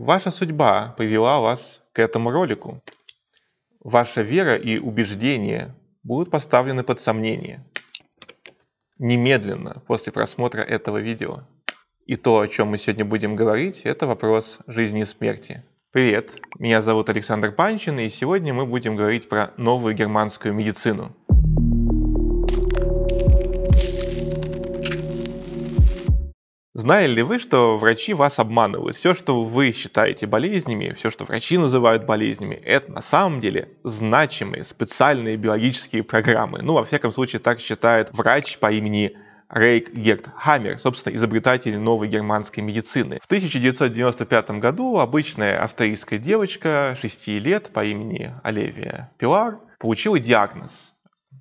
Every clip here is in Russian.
Ваша судьба привела вас к этому ролику. Ваша вера и убеждения будут поставлены под сомнение. Немедленно после просмотра этого видео. И то, о чем мы сегодня будем говорить, это вопрос жизни и смерти. Привет, меня зовут Александр Панчин, и сегодня мы будем говорить про новую германскую медицину. Знали ли вы, что врачи вас обманывают? Все, что вы считаете болезнями, все, что врачи называют болезнями, это на самом деле значимые специальные биологические программы. Ну, во всяком случае, так считает врач по имени Рейк Герт Хаммер, собственно, изобретатель новой германской медицины. В 1995 году обычная австрийская девочка 6 лет по имени Оливия Пилар получила диагноз.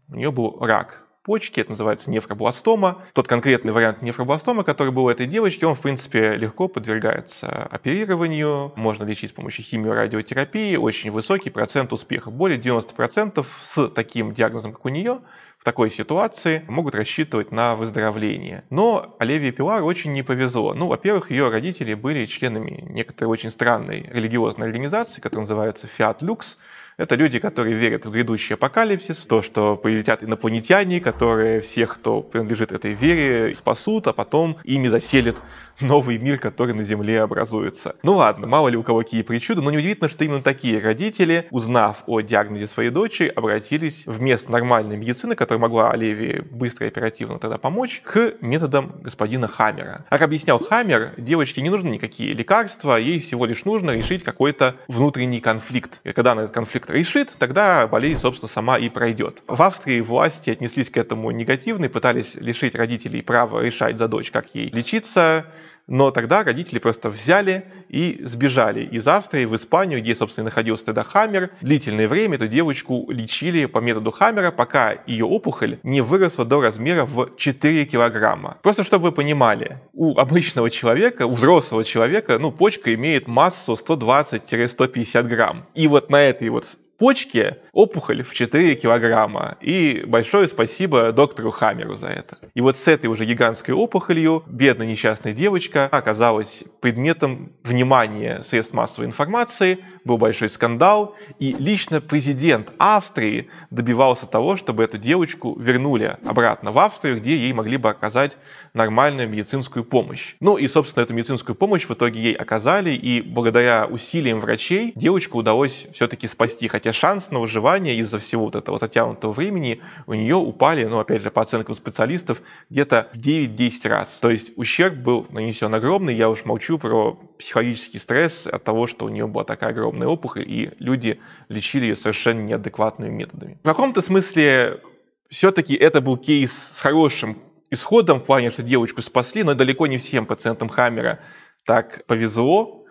У нее был рак почки, это называется нефробластома. Тот конкретный вариант нефробластома, который был у этой девочки, он, в принципе, легко подвергается оперированию, можно лечить с помощью химиорадиотерапии, очень высокий процент успеха, более 90% с таким диагнозом, как у нее, в такой ситуации могут рассчитывать на выздоровление. Но Оливии Пилар очень не повезло. Ну, во-первых, ее родители были членами некоторой очень странной религиозной организации, которая называется «Фиат Люкс», это люди, которые верят в грядущий апокалипсис, в то, что прилетят инопланетяне, которые всех, кто принадлежит этой вере, спасут, а потом ими заселит новый мир, который на Земле образуется. Ну ладно, мало ли у кого какие причуды, но неудивительно, что именно такие родители, узнав о диагнозе своей дочери, обратились вместо нормальной медицины, которая могла Оливии быстро и оперативно тогда помочь, к методам господина Хаммера. Как объяснял Хаммер, девочке не нужны никакие лекарства, ей всего лишь нужно решить какой-то внутренний конфликт. И когда она этот конфликт решит, тогда болезнь, собственно, сама и пройдет. В Австрии власти отнеслись к этому негативно и пытались лишить родителей права решать за дочь, как ей лечиться, но тогда родители просто взяли и сбежали из Австрии в Испанию, где, собственно, находился тогда Хаммер. Длительное время эту девочку лечили по методу Хаммера, пока ее опухоль не выросла до размера в 4 килограмма. Просто чтобы вы понимали, у обычного человека, у взрослого человека, ну, почка имеет массу 120-150 грамм. И вот на этой вот почки опухоль в 4 килограмма. И большое спасибо доктору Хамеру за это. И вот с этой уже гигантской опухолью бедная несчастная девочка оказалась предметом внимания средств массовой информации, был большой скандал, и лично президент Австрии добивался того, чтобы эту девочку вернули обратно в Австрию, где ей могли бы оказать нормальную медицинскую помощь. Ну и, собственно, эту медицинскую помощь в итоге ей оказали, и благодаря усилиям врачей девочку удалось все-таки спасти, хотя шанс на выживание из-за всего вот этого затянутого времени у нее упали, ну, опять же, по оценкам специалистов, где-то в 9-10 раз. То есть ущерб был нанесен огромный, я уж молчу про психологический стресс от того, что у нее была такая огромная коронная опухоль, и люди лечили ее совершенно неадекватными методами. В каком-то смысле все-таки это был кейс с хорошим исходом в плане, что девочку спасли, но далеко не всем пациентам Хаммера так повезло,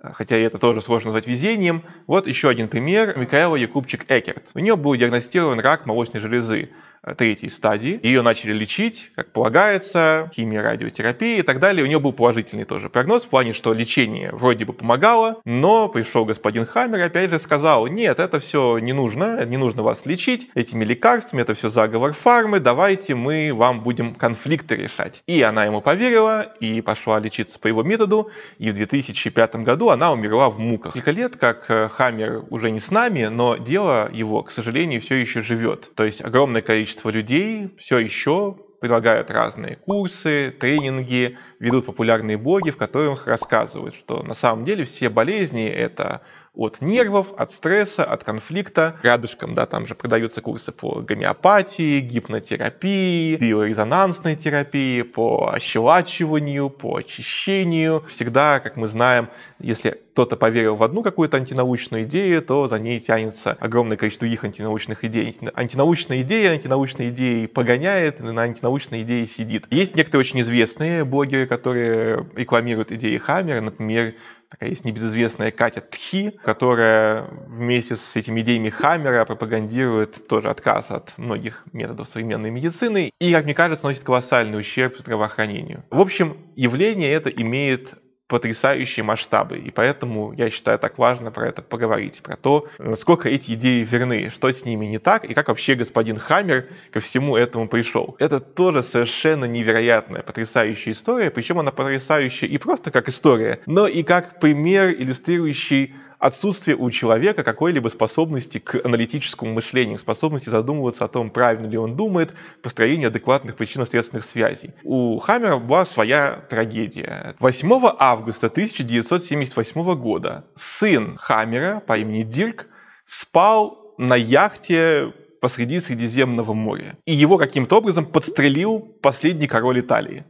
хотя это тоже сложно назвать везением. Вот еще один пример. Микаэла Якубчик-Экерт. У нее был диагностирован рак молочной железы. Э, третьей стадии. Ее начали лечить, как полагается, химия, радиотерапия и так далее. У нее был положительный тоже прогноз в плане, что лечение вроде бы помогало, но пришел господин Хаммер опять же сказал, нет, это все не нужно, не нужно вас лечить этими лекарствами, это все заговор фармы, давайте мы вам будем конфликты решать. И она ему поверила и пошла лечиться по его методу, и в 2005 году она умерла в муках. Несколько лет, как э, Хаммер уже не с нами, но дело его, к сожалению, все еще живет. То есть огромное количество количество людей все еще предлагают разные курсы, тренинги, ведут популярные блоги, в которых рассказывают, что на самом деле все болезни — это от нервов, от стресса, от конфликта. Рядышком, да, там же продаются курсы по гомеопатии, гипнотерапии, биорезонансной терапии, по ощелачиванию, по очищению. Всегда, как мы знаем, если кто-то поверил в одну какую-то антинаучную идею, то за ней тянется огромное количество их антинаучных идей. Антинаучная идея, антинаучные идеи погоняет, на антинаучной идее сидит. Есть некоторые очень известные блогеры, которые рекламируют идеи Хаммера, например, такая есть небезызвестная Катя Тхи, которая вместе с этими идеями Хаммера пропагандирует тоже отказ от многих методов современной медицины и, как мне кажется, наносит колоссальный ущерб здравоохранению. В общем, явление это имеет потрясающие масштабы. И поэтому я считаю так важно про это поговорить, про то, насколько э, эти идеи верны, что с ними не так, и как вообще господин Хаммер ко всему этому пришел. Это тоже совершенно невероятная, потрясающая история, причем она потрясающая и просто как история, но и как пример, иллюстрирующий отсутствие у человека какой-либо способности к аналитическому мышлению, способности задумываться о том, правильно ли он думает, построение адекватных причинно-следственных связей. У Хаммера была своя трагедия. 8 августа 1978 года сын Хаммера по имени Дирк спал на яхте посреди Средиземного моря. И его каким-то образом подстрелил последний король Италии.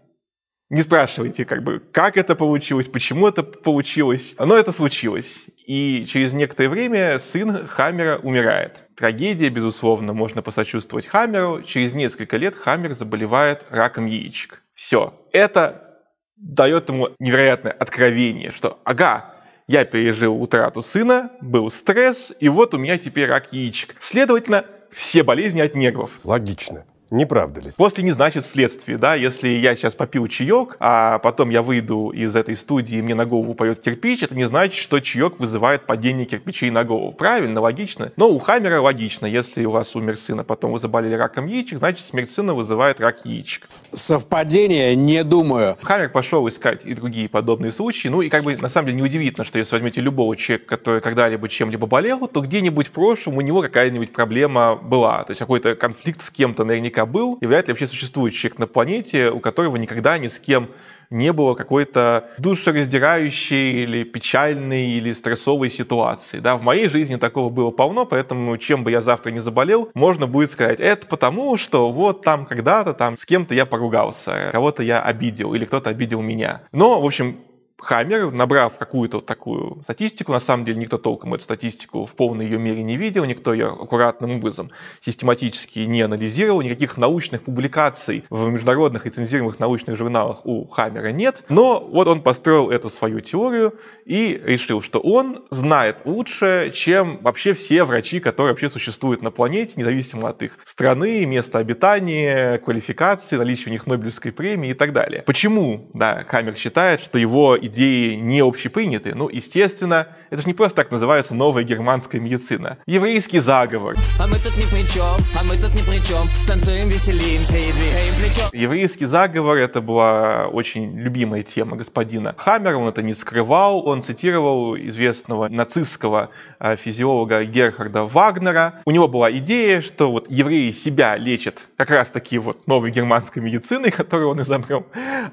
Не спрашивайте, как бы, как это получилось, почему это получилось, но это случилось. И через некоторое время сын Хаммера умирает. Трагедия, безусловно, можно посочувствовать Хаммеру. Через несколько лет Хаммер заболевает раком яичек. Все. Это дает ему невероятное откровение, что ага, я пережил утрату сына, был стресс, и вот у меня теперь рак яичек. Следовательно, все болезни от нервов. Логично. Не правда ли? После не значит следствие, да, если я сейчас попил чаек, а потом я выйду из этой студии, и мне на голову упадет кирпич, это не значит, что чаек вызывает падение кирпичей на голову. Правильно, логично. Но у Хаммера логично, если у вас умер сын, а потом вы заболели раком яичек, значит смерть сына вызывает рак яичек. Совпадение? Не думаю. Хаммер пошел искать и другие подобные случаи, ну и как бы на самом деле неудивительно, что если возьмете любого человека, который когда-либо чем-либо болел, то где-нибудь в прошлом у него какая-нибудь проблема была, то есть какой-то конфликт с кем-то наверняка кобыл, является ли вообще существующий человек на планете, у которого никогда ни с кем не было какой-то душераздирающей или печальной или стрессовой ситуации. Да, в моей жизни такого было полно, поэтому чем бы я завтра не заболел, можно будет сказать, это потому, что вот там когда-то там с кем-то я поругался, кого-то я обидел или кто-то обидел меня. Но, в общем, Хаммер, набрав какую-то вот такую статистику, на самом деле никто толком эту статистику в полной ее мере не видел, никто ее аккуратным образом систематически не анализировал, никаких научных публикаций в международных рецензируемых научных журналах у Хаммера нет, но вот он построил эту свою теорию и решил, что он знает лучше, чем вообще все врачи, которые вообще существуют на планете, независимо от их страны, места обитания, квалификации, наличия у них Нобелевской премии и так далее. Почему, да, Хаммер считает, что его идеи не общепринятые, Ну, естественно, это же не просто так называется новая германская медицина. Еврейский заговор. А мы тут ни при чем, а мы тут ни при чем. Танцуем, веселимся и двигаем плечо. Еврейский заговор — это была очень любимая тема господина Хаммера. Он это не скрывал. Он цитировал известного нацистского э, физиолога Герхарда Вагнера. У него была идея, что вот евреи себя лечат как раз таки вот новой германской медициной, которую он изобрел,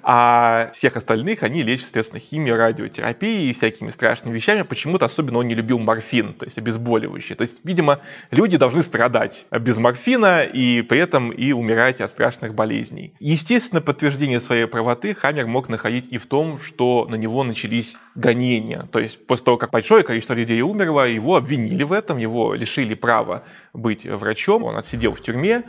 а всех остальных они лечат, соответственно, химией, радиотерапией и всякими страшными вещами. Почему почему-то особенно он не любил морфин, то есть обезболивающий. То есть, видимо, люди должны страдать без морфина и при этом и умирать от страшных болезней. Естественно, подтверждение своей правоты Хаммер мог находить и в том, что на него начались гонения. То есть после того, как большое количество людей умерло, его обвинили в этом, его лишили права быть врачом, он отсидел в тюрьме,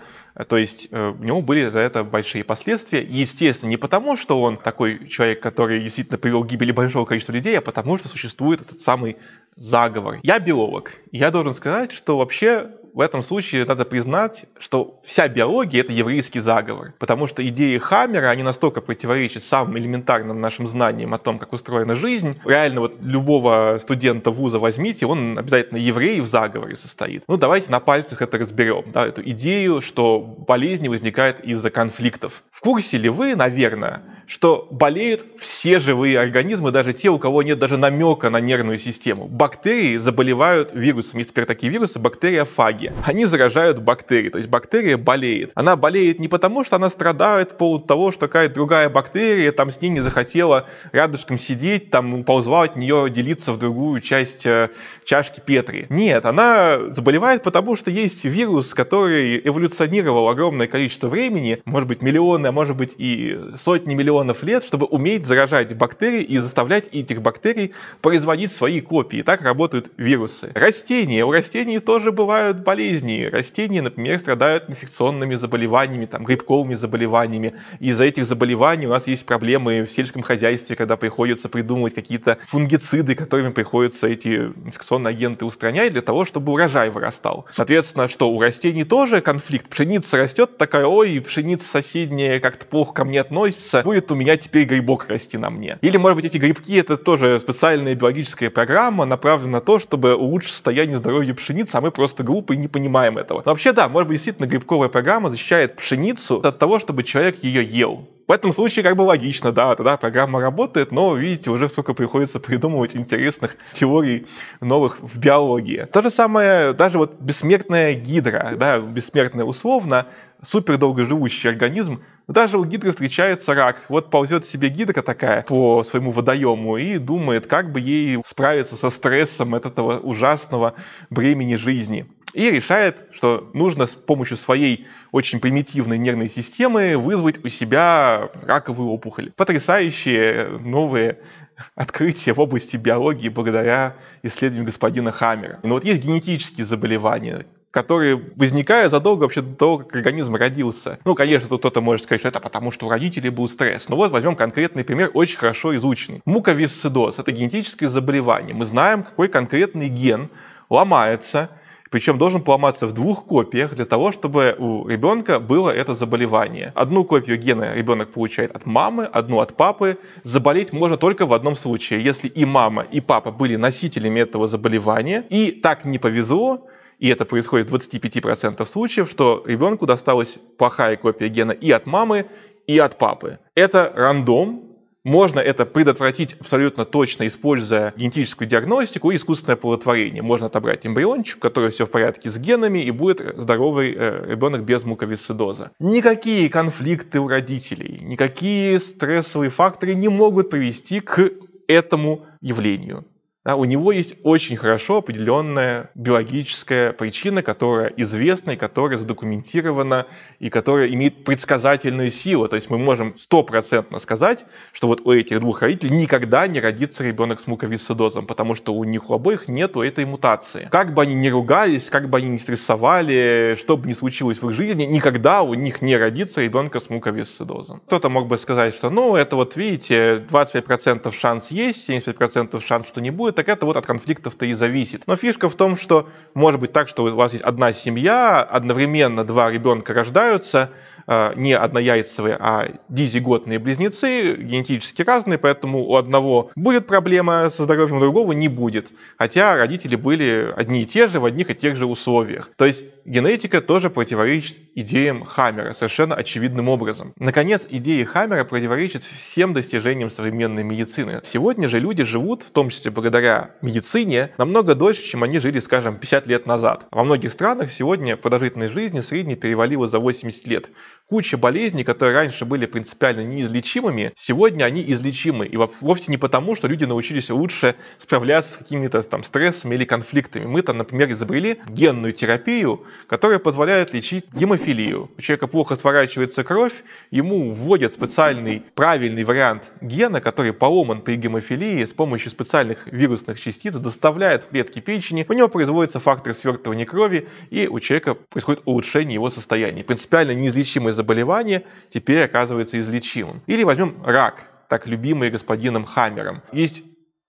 то есть э, у него были за это большие последствия. Естественно, не потому, что он такой человек, который действительно привел к гибели большого количества людей, а потому, что существует этот самый заговор. Я биолог. Я должен сказать, что вообще в этом случае надо признать, что вся биология — это еврейский заговор, потому что идеи Хаммера, они настолько противоречат самым элементарным нашим знаниям о том, как устроена жизнь. Реально вот любого студента вуза возьмите, он обязательно еврей в заговоре состоит. Ну, давайте на пальцах это разберем, да, эту идею, что болезни возникают из-за конфликтов. В курсе ли вы, наверное, что болеют все живые организмы, даже те, у кого нет даже намека на нервную систему. Бактерии заболевают вирусами. Есть, например, такие вирусы, бактериофаги раки, они заражают бактерии. То есть бактерия болеет. Она болеет не потому, что она страдает по поводу того, что какая-то другая бактерия там с ней не захотела рядышком сидеть, там ползла от нее делиться в другую часть э, чашки Петри. Нет, она заболевает потому, что есть вирус, который эволюционировал огромное количество времени, может быть миллионы, а может быть и сотни миллионов лет, чтобы уметь заражать бактерии и заставлять этих бактерий производить свои копии. Так работают вирусы. Растения. У растений тоже бывают болезни болезней. Растения, например, страдают инфекционными заболеваниями, там, грибковыми заболеваниями. И из-за этих заболеваний у нас есть проблемы в сельском хозяйстве, когда приходится придумывать какие-то фунгициды, которыми приходится эти инфекционные агенты устранять для того, чтобы урожай вырастал. Соответственно, что у растений тоже конфликт. Пшеница растет, такая, ой, пшеница соседняя как-то плохо ко мне относится, будет у меня теперь грибок расти на мне. Или, может быть, эти грибки это тоже специальная биологическая программа, направленная на то, чтобы улучшить состояние здоровья пшеницы, а мы просто группой не не понимаем этого. Но вообще, да, может быть, действительно грибковая программа защищает пшеницу от того, чтобы человек ее ел. В этом случае как бы логично, да, тогда программа работает, но, видите, уже сколько приходится придумывать интересных теорий новых в биологии. То же самое, даже вот бессмертная гидра, да, бессмертная условно, супер долгоживущий организм, даже у гидры встречается рак. Вот ползет себе гидра такая по своему водоему и думает, как бы ей справиться со стрессом от этого ужасного бремени жизни и решает, что нужно с помощью своей очень примитивной нервной системы вызвать у себя раковую опухоль. Потрясающие новые открытия в области биологии благодаря исследованию господина Хаммера. Но вот есть генетические заболевания, которые возникают задолго вообще до того, как организм родился. Ну, конечно, тут кто-то может сказать, что это потому, что у родителей был стресс. Но вот возьмем конкретный пример, очень хорошо изученный. Муковисцидоз – это генетическое заболевание. Мы знаем, какой конкретный ген ломается – причем должен поломаться в двух копиях для того, чтобы у ребенка было это заболевание. Одну копию гена ребенок получает от мамы, одну от папы. Заболеть можно только в одном случае, если и мама, и папа были носителями этого заболевания, и так не повезло, и это происходит в 25% случаев, что ребенку досталась плохая копия гена и от мамы, и от папы. Это рандом, можно это предотвратить абсолютно точно, используя генетическую диагностику и искусственное оплодотворение. Можно отобрать эмбриончик, который все в порядке с генами, и будет здоровый э, ребенок без муковисцидоза. Никакие конфликты у родителей, никакие стрессовые факторы не могут привести к этому явлению. Да, у него есть очень хорошо определенная биологическая причина, которая известна и которая задокументирована, и которая имеет предсказательную силу. То есть мы можем стопроцентно сказать, что вот у этих двух родителей никогда не родится ребенок с муковисцидозом, потому что у них у обоих нет этой мутации. Как бы они ни ругались, как бы они ни стрессовали, что бы ни случилось в их жизни, никогда у них не родится ребенка с муковисцидозом. Кто-то мог бы сказать, что ну это вот видите, 25% шанс есть, 75% шанс, что не будет, так это вот от конфликтов-то и зависит. Но фишка в том, что может быть так, что у вас есть одна семья, одновременно два ребенка рождаются, а, не однояйцевые, а дизиготные близнецы, генетически разные, поэтому у одного будет проблема со здоровьем, у другого не будет. Хотя родители были одни и те же в одних и тех же условиях. То есть генетика тоже противоречит идеям Хаммера совершенно очевидным образом. Наконец, идеи Хаммера противоречат всем достижениям современной медицины. Сегодня же люди живут, в том числе благодаря медицине, намного дольше, чем они жили, скажем, 50 лет назад. Во многих странах сегодня продолжительность жизни средней перевалила за 80 лет. Куча болезней, которые раньше были принципиально неизлечимыми, сегодня они излечимы. И вовсе не потому, что люди научились лучше справляться с какими-то там стрессами или конфликтами. Мы там, например, изобрели генную терапию, которая позволяет лечить гемофилию. У человека плохо сворачивается кровь, ему вводят специальный правильный вариант гена, который поломан при гемофилии с помощью специальных вирусных частиц, доставляет в клетки печени, у него производится фактор свертывания крови, и у человека происходит улучшение его состояния. Принципиально неизлечимое заболевание теперь оказывается излечимым. Или возьмем рак, так любимый господином Хаммером. Есть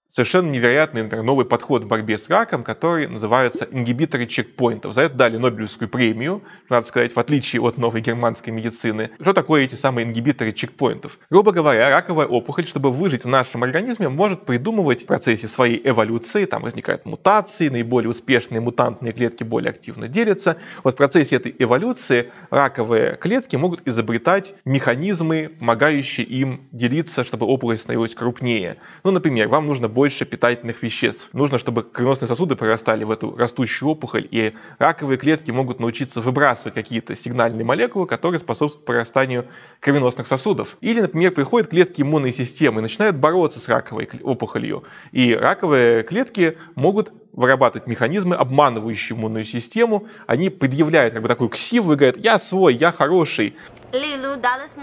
совершенно невероятный например, новый подход в борьбе с раком, который называется ингибиторы чекпоинтов. За это дали Нобелевскую премию, надо сказать, в отличие от новой германской медицины. Что такое эти самые ингибиторы чекпоинтов? Грубо говоря, раковая опухоль, чтобы выжить в нашем организме, может придумывать в процессе своей эволюции, там возникают мутации, наиболее успешные мутантные клетки более активно делятся. Вот в процессе этой эволюции раковые клетки могут изобретать механизмы, помогающие им делиться, чтобы опухоль становилась крупнее. Ну, например, вам нужно больше больше питательных веществ. Нужно, чтобы кровеносные сосуды прорастали в эту растущую опухоль, и раковые клетки могут научиться выбрасывать какие-то сигнальные молекулы, которые способствуют прорастанию кровеносных сосудов. Или, например, приходят клетки иммунной системы и начинают бороться с раковой опухолью. И раковые клетки могут вырабатывать механизмы, обманывающие иммунную систему. Они предъявляют как бы такую ксиву и говорят, я свой, я хороший. Лилу далась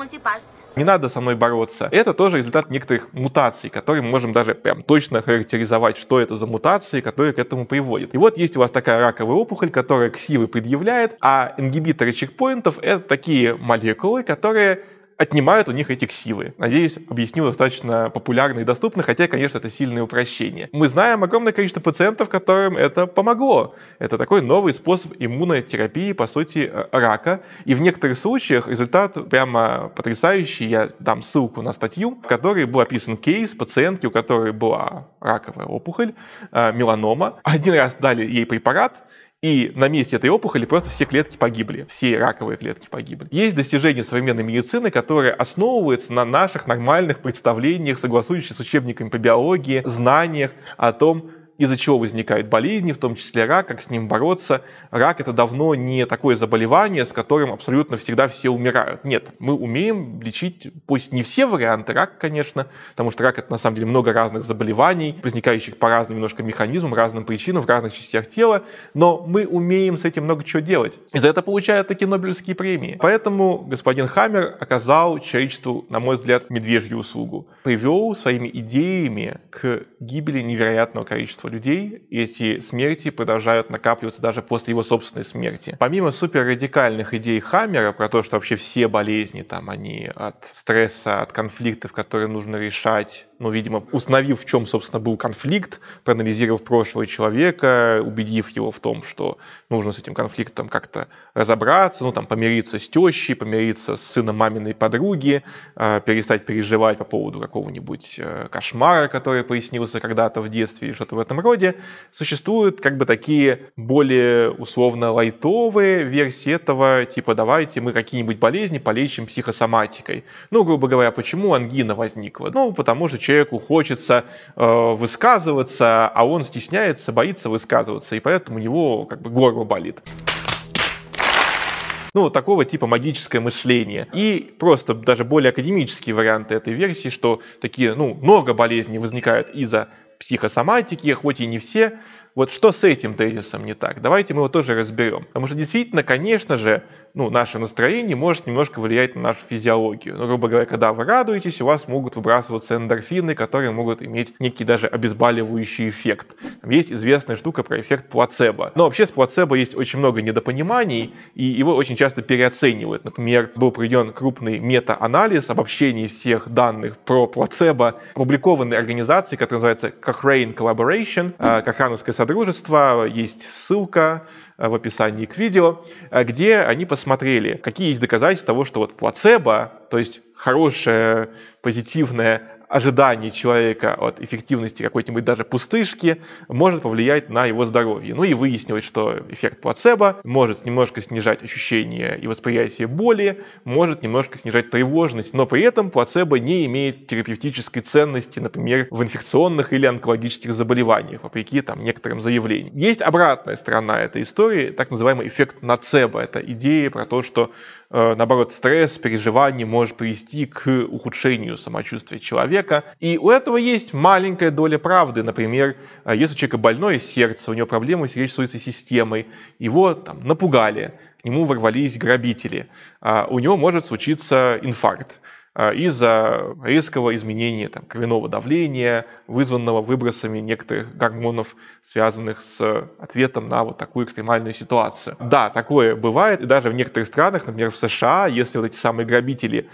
Не надо со мной бороться. Это тоже результат некоторых мутаций, которые мы можем даже прям точно характеризовать, что это за мутации, которые к этому приводят. И вот есть у вас такая раковая опухоль, которая ксивы предъявляет, а ингибиторы чекпоинтов — это такие молекулы, которые отнимают у них эти ксивы. Надеюсь, объяснил достаточно популярно и доступно, хотя, конечно, это сильное упрощение. Мы знаем огромное количество пациентов, которым это помогло. Это такой новый способ иммунотерапии, по сути, э, рака. И в некоторых случаях результат прямо потрясающий. Я дам ссылку на статью, в которой был описан кейс пациентки, у которой была раковая опухоль, э, меланома. Один раз дали ей препарат, и на месте этой опухоли просто все клетки погибли, все раковые клетки погибли. Есть достижения современной медицины, которые основываются на наших нормальных представлениях, согласующихся с учебниками по биологии, знаниях о том, из-за чего возникают болезни, в том числе рак, как с ним бороться. Рак это давно не такое заболевание, с которым абсолютно всегда все умирают. Нет, мы умеем лечить, пусть не все варианты рака, конечно, потому что рак это на самом деле много разных заболеваний, возникающих по разным немножко механизмам, разным причинам, в разных частях тела, но мы умеем с этим много чего делать. И за это получают такие Нобелевские премии. Поэтому господин Хаммер оказал человечеству, на мой взгляд, медвежью услугу. Привел своими идеями к гибели невероятного количества количество людей, и эти смерти продолжают накапливаться даже после его собственной смерти. Помимо суперрадикальных идей Хаммера про то, что вообще все болезни, там, они от стресса, от конфликтов, которые нужно решать, ну, видимо, установив, в чем, собственно, был конфликт, проанализировав прошлое человека, убедив его в том, что нужно с этим конфликтом как-то разобраться, ну, там, помириться с тещей, помириться с сыном маминой подруги, э, перестать переживать по поводу какого-нибудь э, кошмара, который пояснился когда-то в детстве или что-то в этом роде. Существуют, как бы, такие более, условно, лайтовые версии этого, типа, давайте мы какие-нибудь болезни полечим психосоматикой. Ну, грубо говоря, почему ангина возникла? Ну, потому что человеку хочется э, высказываться, а он стесняется, боится высказываться, и поэтому у него как бы горло болит. Ну, вот такого типа магическое мышление. И просто даже более академические варианты этой версии, что такие, ну, много болезней возникают из-за психосоматики, хоть и не все, вот что с этим тезисом не так? Давайте мы его тоже разберем. Потому что действительно, конечно же, ну, наше настроение может немножко влиять на нашу физиологию. Ну, грубо говоря, когда вы радуетесь, у вас могут выбрасываться эндорфины, которые могут иметь некий даже обезболивающий эффект. Там есть известная штука про эффект плацебо. Но вообще с плацебо есть очень много недопониманий, и его очень часто переоценивают. Например, был проведен крупный мета-анализ обобщений всех данных про плацебо, опубликованной организацией, которая называется Cochrane Collaboration, а, Кохрановское Содружества есть ссылка э, в описании к видео, э, где они посмотрели, какие есть доказательства того, что вот плацебо, то есть хорошее, позитивное ожиданий человека от эффективности какой-нибудь даже пустышки может повлиять на его здоровье. Ну и выяснилось, что эффект плацебо может немножко снижать ощущение и восприятие боли, может немножко снижать тревожность, но при этом плацебо не имеет терапевтической ценности, например, в инфекционных или онкологических заболеваниях, вопреки там некоторым заявлениям. Есть обратная сторона этой истории, так называемый эффект нацебо. Это идея про то, что э, наоборот стресс, переживание может привести к ухудшению самочувствия человека, человека, и у этого есть маленькая доля правды. Например, э, если у человека больное сердце, у него проблемы с сердечно-сосудистой системой, его там, напугали, к нему ворвались грабители, а у него может случиться инфаркт э, из-за резкого изменения там, кровяного давления, вызванного выбросами некоторых гормонов, связанных с ответом на вот такую экстремальную ситуацию. Да, такое бывает, и даже в некоторых странах, например, в США, если вот эти самые грабители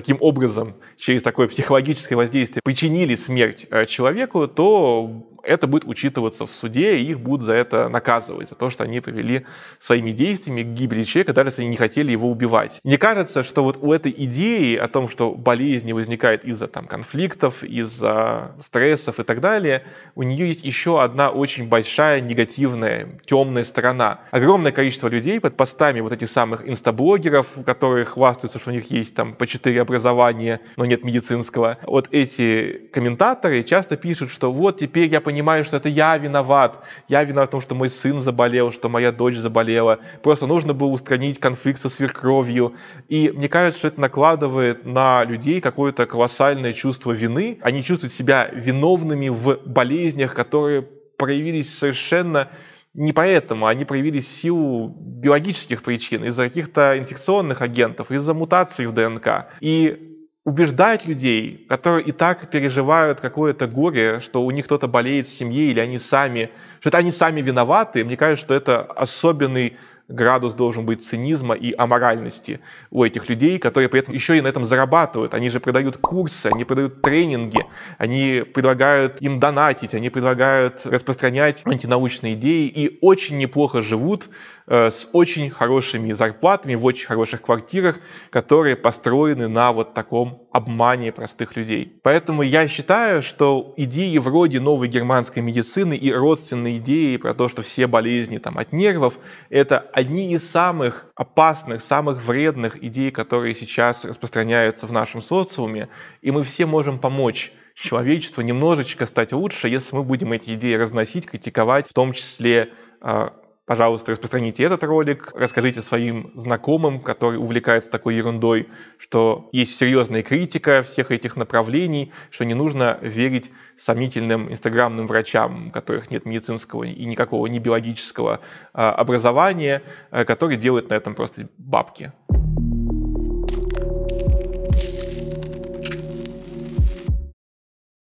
таким образом, через такое психологическое воздействие, причинили смерть э, человеку, то это будет учитываться в суде, и их будут за это наказывать, за то, что они повели своими действиями к гибели человека, даже если они не хотели его убивать. Мне кажется, что вот у этой идеи о том, что болезнь не возникает из-за там, конфликтов, из-за стрессов и так далее, у нее есть еще одна очень большая негативная, темная сторона. Огромное количество людей под постами вот этих самых инстаблогеров, которые хвастаются, что у них есть там по четыре образования, но нет медицинского. Вот эти комментаторы часто пишут, что вот теперь я понимаю, понимаю, что это я виноват. Я виноват в том, что мой сын заболел, что моя дочь заболела. Просто нужно было устранить конфликт со сверхкровью. И мне кажется, что это накладывает на людей какое-то колоссальное чувство вины. Они чувствуют себя виновными в болезнях, которые проявились совершенно не поэтому, а они проявили силу биологических причин, из-за каких-то инфекционных агентов, из-за мутаций в ДНК. И убеждать людей, которые и так переживают какое-то горе, что у них кто-то болеет в семье или они сами, что это они сами виноваты, мне кажется, что это особенный градус должен быть цинизма и аморальности у этих людей, которые при этом еще и на этом зарабатывают. Они же продают курсы, они продают тренинги, они предлагают им донатить, они предлагают распространять антинаучные идеи и очень неплохо живут Э, с очень хорошими зарплатами в очень хороших квартирах, которые построены на вот таком обмане простых людей. Поэтому я считаю, что идеи вроде новой германской медицины и родственные идеи про то, что все болезни там, от нервов, это одни из самых опасных, самых вредных идей, которые сейчас распространяются в нашем социуме, и мы все можем помочь человечеству немножечко стать лучше, если мы будем эти идеи разносить, критиковать, в том числе а, Пожалуйста, распространите этот ролик, расскажите своим знакомым, которые увлекаются такой ерундой, что есть серьезная критика всех этих направлений, что не нужно верить сомнительным инстаграмным врачам, у которых нет медицинского и никакого не биологического а, образования, э, которые делают на этом просто бабки.